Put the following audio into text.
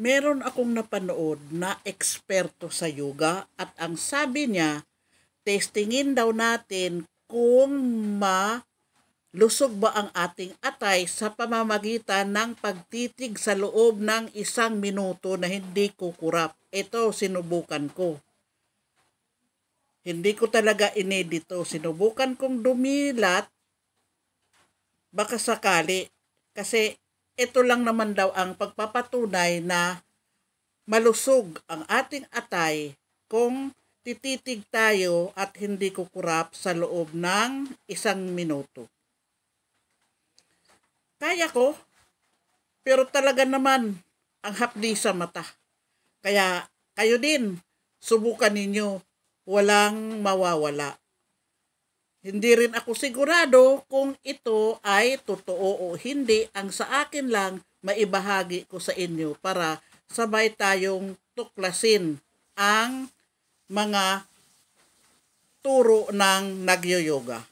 meron akong napanood na eksperto sa yoga at ang sabi niya, testingin daw natin kung ma lusog ba ang ating atay sa pamamagitan ng pagtitig sa loob ng isang minuto na hindi kukurap. Ito sinubukan ko. Hindi ko talaga inedito. Sinubukan kong dumilat baka sakali kasi ito lang naman daw ang pagpapatunay na malusog ang ating atay kung tititig tayo at hindi kukurap sa loob ng isang minuto. Kaya ko, pero talaga naman ang hapdi sa mata. Kaya kayo din, subukan ninyo, walang mawawala. Hindi rin ako sigurado kung ito ay totoo o hindi. Ang sa akin lang, maibahagi ko sa inyo para sabay tayong tuklasin ang mga turo ng nagyoyoga.